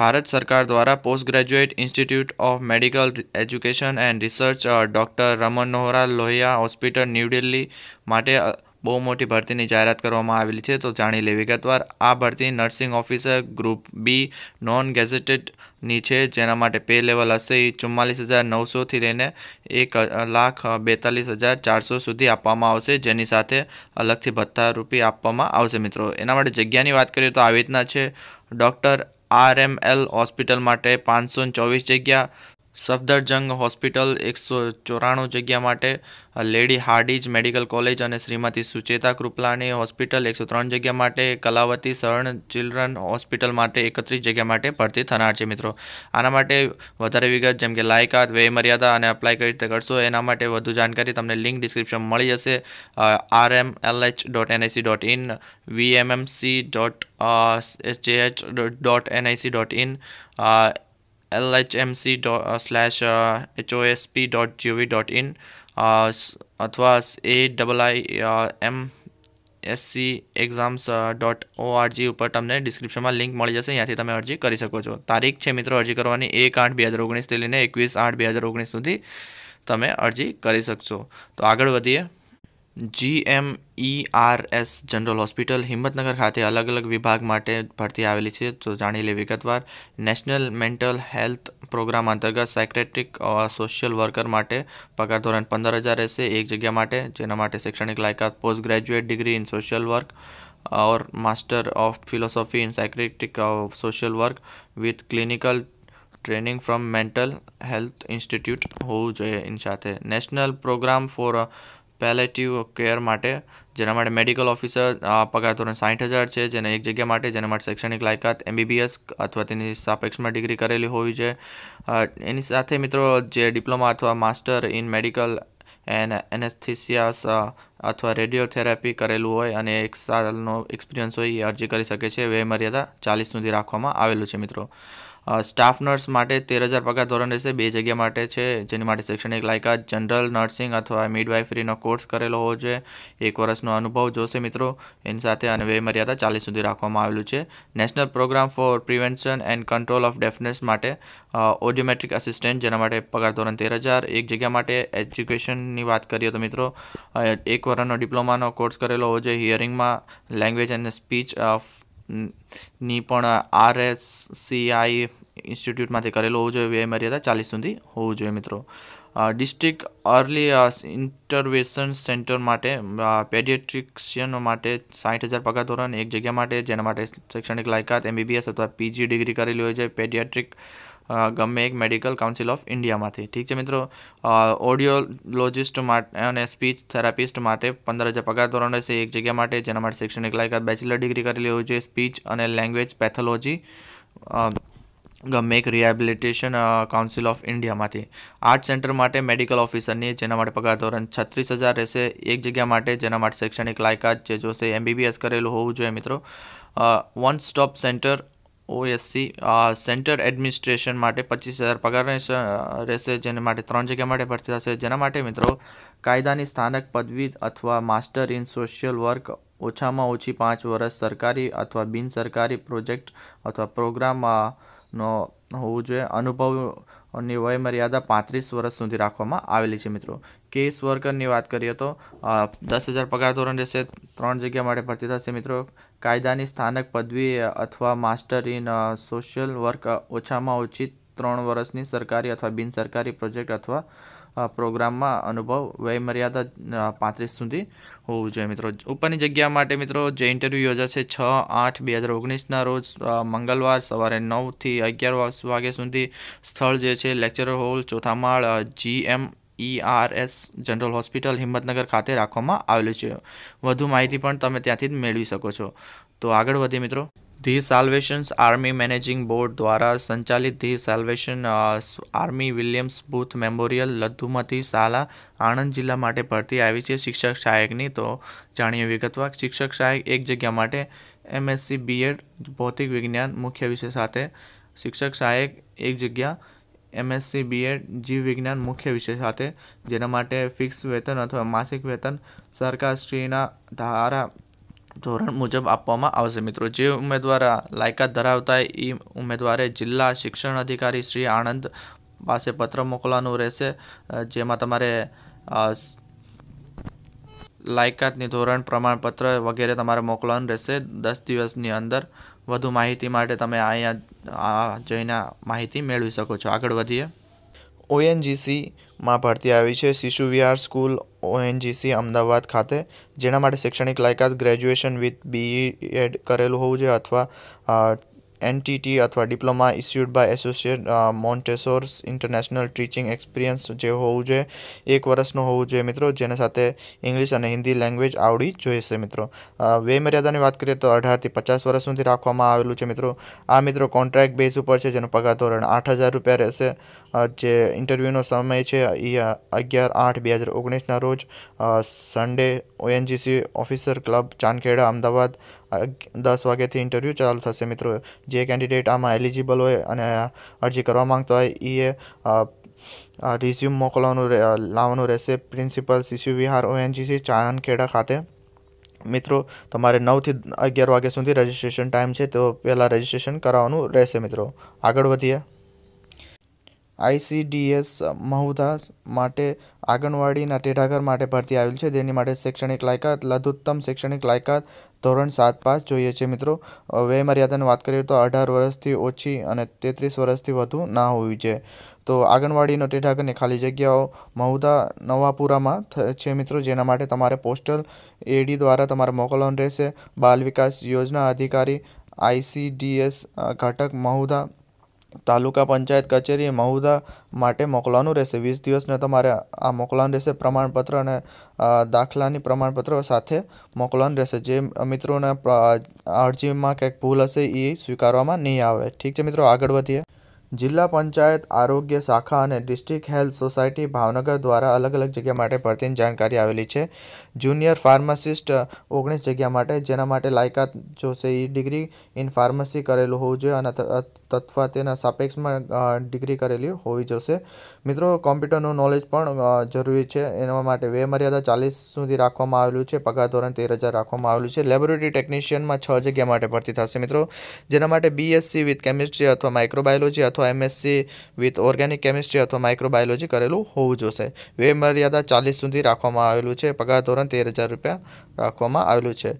ભારત સરકાર દ્વારા post graduate institute of medical education and research doctor Ram Manohar Lohia hospital new Delhi માટે બહુ મોટી ભરતીની જાહેરાત કરવામાં આવેલી છે તો જાણી લેવી વિગતવાર આ ભરતી nursing officer group B non ગેઝેટેડની છે જેના માટે પે લેવલ હશે એ ચુમ્માલીસ હજાર નવસોથી લઈને એક લાખ બેતાલીસ હજાર ચારસો સુધી આપવામાં આવશે જેની સાથે અલગથી ભથ્થા રૂપી આપવામાં આવશે મિત્રો એના માટે જગ્યાની વાત કરીએ તો આવી રીતના છે ડૉક્ટર આરએમએલ હોસ્પિટલ માટે પાંચસો ચોવીસ જગ્યા સફદરજંગ હોસ્પિટલ એકસો ચોરાણું જગ્યા માટે લેડી હાર્ડીજ મેડિકલ કોલેજ અને શ્રીમતી સુચેતા કૃપલાની હોસ્પિટલ એકસો ત્રણ જગ્યા માટે કલાવતી શરણ ચિલ્ડ્રન હોસ્પિટલ માટે એકત્રીસ જગ્યા માટે ભરતી થનાર છે મિત્રો આના માટે વધારે વિગત જેમ કે લાયકાત વ્યય અને એપ્લાય કઈ રીતે કરશો એના માટે વધુ જાણકારી તમને લિંક ડિસ્ક્રિપ્શન મળી જશે R M L H dot NIC dot in VMMC dot S J H dot NIC dot in lhmc.hosp.gov.in અથવા A double I M SC exams dot ORG ઉપર તમને ડિસ્ક્રિપ્શનમાં લિંક મળી જશે ત્યાંથી તમે અરજી કરી શકો છો તારીખ છે મિત્રો અરજી કરવાની એક આઠ બે હજાર ઓગણીસથી લઈને એકવીસ આઠ બે હજાર ઓગણીસ સુધી તમે અરજી કરી શકશો તો આગળ વધીએ جی ایم ای آر ایس جنرل ہسپیٹل ہمت نگر خاتے الگ الگ ماتے بھرتی چھے تو جانی لے گا نیشنل مینٹل پروگرام سیکریٹرک اور سوشیل ورکر ماتے پکار دوران پندر ہزار ایسے ایک جگہ ماتے مجھے شیشنک لائکات پوسٹ گریجویٹ ڈگری ان سوشیل ورک اور ماسٹر آف فیلوسوفی ان سیکریٹرک اور سوشل ورک ویتھ کلینکل ٹرینگ فم مینٹل ہیلتھ اسٹیٹ ہوتے نیشنل پروگرام فور પેલેટિવ કેર માટે જેના માટે મેડિકલ ઓફિસર પગાર ધોરણ સાઠ હજાર છે જેને એક જગ્યા માટે જેના માટે શૈક્ષણિક લાયકાત એમબીબીએસ અથવા તેની સાપેક્ષમાં ડિગ્રી કરેલી હોવી જોઈએ એની સાથે મિત્રો જે ડિપ્લોમા અથવા master in medical and anaesthesias અથવા રેડિયોથેરાપી કરેલું હોય અને એક સાલનો એક્સપિરિયન્સ હોય એ અરજી કરી શકે છે વય મર્યાદા ચાલીસ સુધી રાખવામાં આવેલું છે મિત્રો સ્ટાફ નર્સ માટે તેર હજાર પગાર ધોરણ રહેશે બે જગ્યા માટે છે જેની માટે શૈક્ષણિક લાયકાત જનરલ નર્સિંગ અથવા મિડવાઇફરીનો કોર્સ કરેલો હોવો જોઈએ એક વર્ષનો અનુભવ જોશે મિત્રો એની સાથે અને વય મર્યાદા ચાલીસ સુધી રાખવામાં આવેલું છે national programme for prevention and control of deafness માટે ઓડિયોમેટ્રિક આસિસ્ટન્ટ જેના માટે પગાર ધોરણ તેર હજાર એક જગ્યા માટે એજ્યુકેશનની વાત કરીએ તો મિત્રો એક વર્ષનો ડિપ્લોમાનો કોર્સ કરેલો હોવો જોઈએ હિયરિંગમાં લેંગ્વેજ એન્ડ સ્પીચ ની પણ આરએસસીઆઈ ઇન્સ્ટિટ્યૂટમાંથી કરેલો હોવો જોઈએ વ્યય મર્યાદા ચાલીસ સુધી હોવું જોઈએ મિત્રો ડિસ્ટ્રિક્ટ અર્લી ઇન્ટરવેશન સેન્ટર માટે પેડિયટ્રિક્સિયન માટે સાઠ હજાર પગાર ધોરણ એક જગ્યા માટે જેના માટે શૈક્ષણિક લાયકાત એમબીબીએસ અથવા પીજી ડિગ્રી કરેલી હોય છે પેડિયાટ્રિક ગમે એક મેડિકલ કાઉન્સિલ ઓફ ઇન્ડિયામાંથી ઠીક છે મિત્રો ઓડિયોલોજિસ્ટ માટે અને સ્પીચ થેરાપિસ્ટ માટે પંદર હજાર પગાર ધોરણ રહેશે એક જગ્યા માટે જેના માટે શૈક્ષણિક લાયકાત બેચલર ડિગ્રી કરેલી હોય છે સ્પીચ અને લેંગ્વેજ પેથોલોજી ગમે એક રિહેબિલિટેશન કાઉન્સિલ ઓફ ઇન્ડિયામાંથી આર્ટ સેન્ટર માટે મેડિકલ ઓફિસરની જેના માટે પગાર ધોરણ છત્રીસ હજાર રહેશે એક જગ્યા માટે જેના માટે શૈક્ષણિક લાયકાત જે જોશે એમબીબીએસ કરેલું હોવું જોઈએ મિત્રો one stop centre OSC centre administration માટે પચીસ હજાર પગાર રહેશે જેને માટે ત્રણ જગ્યા માટે ભરતી થશે જેના માટે મિત્રો કાયદાની સ્થાનક પદવી અથવા માસ્ટર ઇન સોશિયલ વર્ક ઓછામાં ઓછી પાંચ વર્ષ સરકારી અથવા બિનસરકારી પ્રોજેક્ટ અથવા પ્રોગ્રામમાં નો હોવું જોઈએ અનુભવની વયમર્યાદા પાંત્રીસ વર્ષ સુધી રાખવામાં આવેલી છે મિત્રો કેસ વર્કરની વાત કરીએ તો દસ હજાર પગાર ધોરણ રહેશે ત્રણ જગ્યા માટે ભરતી થશે મિત્રો કાયદાની સ્થાનક પદવી અથવા માસ્ટર ઇન સોશિયલ વર્ક ઓછામાં ઓછી ત્રણ વર્ષની સરકારી અથવા બિન સરકારી પ્રોજેક્ટ અથવા પ્રોગ્રામમાં અનુભવ વયમર્યાદા પાંત્રીસ સુધી હોવું જોઈએ મિત્રો ઉપરની જગ્યા માટે મિત્રો જે ઇન્ટરવ્યૂ છે છ આઠ બે હજાર ઓગણીસના રોજ મંગળવાર સવારે નવથી અગિયાર વાગ્યા સુધી સ્થળ જે છે લેક્ચરર હોલ ચોથા માળ R S general hospital Himmatnagar ખાતે રાખવામાં આવેલું છે વધુ માહિતી પણ તમે ત્યાંથી જ મેળવી શકો છો તો આગળ વધીએ મિત્રો the Salvation Army managing board દ્વારા સંચાલિત the Salvation Army Williams Booth Memorial લધુમતી શાળા આણંદ જિલ્લા માટે ભરતી આવી છે શિક્ષક સહાયકની તો જાણીએ વિગતવાર શિક્ષક સહાયક એક જગ્યા માટે એમએસસી બીએડ ભૌતિક વિજ્ઞાન મુખ્ય વિષય સાથે શિક્ષક સહાયક એક જગ્યા એમએસસી બીએડ જીવ વિજ્ઞાન મુખ્ય વિષય સાથે જેના માટે ફિક્સ વેતન અથવા માસિક વેતન સરકારશ્રીના ધારા ધોરણ મુજબ આપવામાં આવશે મિત્રો જે ઉમેદવારા લાયકાત ધરાવતા એ ઉમેદવારે જિલ્લા શિક્ષણ અધિકારી શ્રી આણંદ પાસે પત્ર મોકલવાનું રહેશે જેમાં તમારે લાયકાતની ધોરણ પ્રમાણપત્ર વગેરે તમારે મોકલવાનું રહેશે દસ દિવસની અંદર વધુ માહિતી માટે તમે અહીંયા જઈને માહિતી મેળવી શકો છો આગળ વધીએ ઓએનજીસીમાં ભરતી આવી છે શિશુ વિહાર સ્કૂલ ઓએનજીસી અમદાવાદ ખાતે જેના માટે શૈક્ષણિક લાયકાત ગ્રેજ્યુએશન વિથ બીએડ e કરેલું હોવું જોઈએ અથવા اینٹی اتنا ڈیپلم اسٹ بائی ایسوسی مونٹسوسرنیشنل ٹھچیگ ایسپیریئنس جو ہو ایک ورسن ہوئے مجھے جن ایگلش اور ہیندی لینگویج آڑ جیسے مترو وے مریادا نے بات کریے تو اٹھار پچاس ورسم ہے مترو موٹر بیس پر پگار دورن آٹھ ہزار روپیہ رہے جیٹرویو سمئے یہ اگیار آٹھ بی ہزار اگنیس روز سنڈے او ایسی آفیسر کلب چاندھی امداد دس وغیرہ سے اٹرویو چالو ہوتے م જે કેન્ડિડેટ આમાં એલિજિબલ હોય અને અરજી કરવા માંગતો હોય એ રિઝ્યુમ મોકલવાનું લાવવાનું રહેશે પ્રિન્સિપલ શિશુ વિહાર ઓએનજીસી ચાંદખેડા ખાતે મિત્રો તમારે નવથી અગિયાર વાગ્યા સુધી રજિસ્ટ્રેશન ટાઈમ છે તો પહેલાં રજિસ્ટ્રેશન કરાવવાનું રહેશે મિત્રો આગળ વધીએ આઈસીડીએસ મહુધા માટે આંગણવાડીના ટેઢાઘર માટે ભરતી આવેલ છે જેની માટે શૈક્ષણિક લાયકાત લઘુત્તમ શૈક્ષણિક લાયકાત ધોરણ સાત પાંચ જોઈએ છે મિત્રો વયમર્યાદાની વાત કરીએ તો અઢાર વર્ષથી ઓછી અને તેત્રીસ વર્ષથી વધુ ના હોવી જોઈએ તો આંગણવાડીનો ટેઢાઘરની ખાલી જગ્યાઓ મહુધા નવાપુરામાં છે મિત્રો જેના માટે તમારે પોસ્ટલ એડી દ્વારા તમારે મોકલવાનું રહેશે બાલ વિકાસ યોજના અધિકારી આઈસીડીએસ ઘટક મહુધા તાલુકા પંચાયત કચેરી મહુદા માટે મોકલવાનું રહેશે વીસ દિવસને તમારે આ મોકલવાનું રહેશે પ્રમાણપત્ર અને દાખલાની પ્રમાણપત્ર સાથે મોકલવાનું રહેશે જે મિત્રોને અરજીમાં કંઈક ભૂલ હશે એ સ્વીકારવામાં નહીં આવે ઠીક છે મિત્રો આગળ વધીએ જિલ્લા પંચાયત આરોગ્ય શાખા અને ડિસ્ટ્રિક્ટ હેલ્થ સોસાયટી ભાવનગર દ્વારા અલગ અલગ જગ્યા માટે ભરતીની જાણકારી આવેલી છે જુનિયર ફાર્માસિસ્ટ ઓગણીસ જગ્યા માટે જેના માટે લાયકાત જોશે એ ડિગ્રી ઇન ફાર્મસી કરેલું હોવું જોઈએ અને તથવા તેના સાપેક્ષમાં ડિગ્રી કરેલી હોવી જોશે મિત્રો કોમ્પ્યુટરનું નોલેજ પણ જરૂરી છે એના માટે વે મર્યાદા ચાલીસ સુધી રાખવામાં આવેલું છે પગાર ધોરણ તેર હજાર રાખવામાં આવેલું છે લેબોરેટરી ટેકનિશિયનમાં છ જગ્યા માટે ભરતી થશે મિત્રો જેના માટે બીએસસી વિથ કેમિસ્ટ્રી અથવા માઇક્રોબાયોલોજી અથવા એમએસસી વિથ ઓર્ગેનિક કેમિસ્ટ્રી અથવા માઇક્રોબાયોલોજી કરેલું હોવું જોશે વે મર્યાદા ચાલીસ સુધી રાખવામાં આવેલું છે પગાર ધોરણ તેર હજાર રૂપિયા રાખવામાં આવેલું છે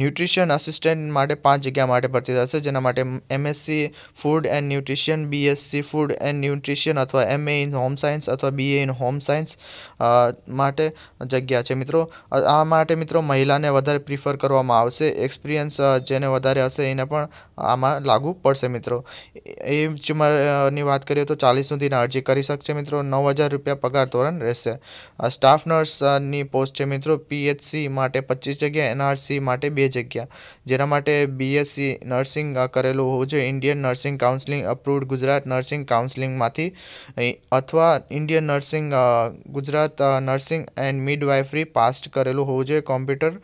ન્યુટ્રિશન આસિસ્ટન્ટ માટે પાંચ જગ્યા માટે ભરતી થશે જેના માટે MSc food and nutrition BSc food and nutrition અથવા એમએ ઇન હોમ સાયન્સ અથવા બીએ ઇન હોમ સાયન્સ માટે જગ્યા છે મિત્રો આ માટે મિત્રો મહિલાને વધારે પ્રિફર કરવામાં આવશે એક્સપિરિયન્સ જેને વધારે હશે એને પણ આમાં લાગુ પડશે મિત્રો એ જ ની વાત કરીએ તો ચાલીસ સુધીના અરજી કરી શકશે મિત્રો નવ હજાર રૂપિયા પગાર ધોરણ રહેશે સ્ટાફ નર્સની પોસ્ટ છે મિત્રો પીએચસી માટે પચીસ જગ્યા એનઆરસી માટે બે જગ્યા જેના માટે બીએસસી નર્સિંગ કરેલું હોવું જોઈએ Indian nursing counselling approved Gujarat nursing કાઉન્સિલિંગમાંથી અથવા Indian nursing Gujarat nursing and midwifery passed કરેલું હોવું જોઈએ કોમ્પ્યુટર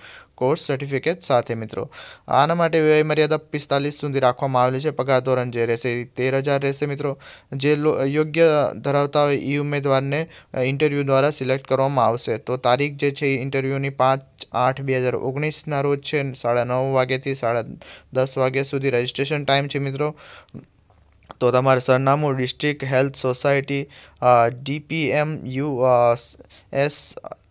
કોર્સ સર્ટિફિકેટ સાથે મિત્રો આના માટે વ્યય મર્યાદા પિસ્તાલીસ સુધી રાખવામાં આવેલી છે પગાર ધોરણ જે રહેશે તેર હજાર રહેશે મિત્રો જે યોગ્ય ધરાવતા હોય એ ઉમેદવારને ઇન્ટરવ્યૂ દ્વારા સિલેક્ટ કરવામાં આવશે તો તારીખ જે છે એ ઇન્ટરવ્યૂની પાંચ આઠ બે હજાર ઓગણીસના રોજ છે સાડા નવ વાગ્યાથી સાડા દસ વાગ્યા સુધી રજિસ્ટ્રેશન ટાઈમ છે મિત્રો તો તમારું સરનામું district health society DPM U S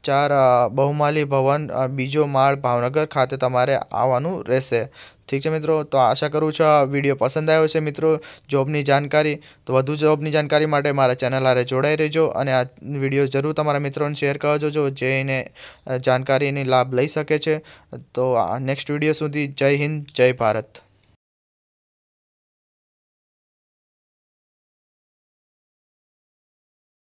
ચાર બહુમાલી ભવન બીજો માળ ભાવનગર ખાતે તમારે આવવાનું રહેશે ઠીક છે મિત્રો તો આશા કરું છું આ વિડીયો પસંદ આવ્યો છે મિત્રો જોબની જાણકારી તો વધુ જોબની જાણકારી માટે મારા ચેનલ આરે જોડાઈ રહેજો અને આ વિડીયો જરૂર તમારા મિત્રોને શેર કરજો જો એને જાણકારીની લાભ લઈ શકે છે તો નેક્સ્ટ વિડીયો સુધી જય હિન્દ જય ભારત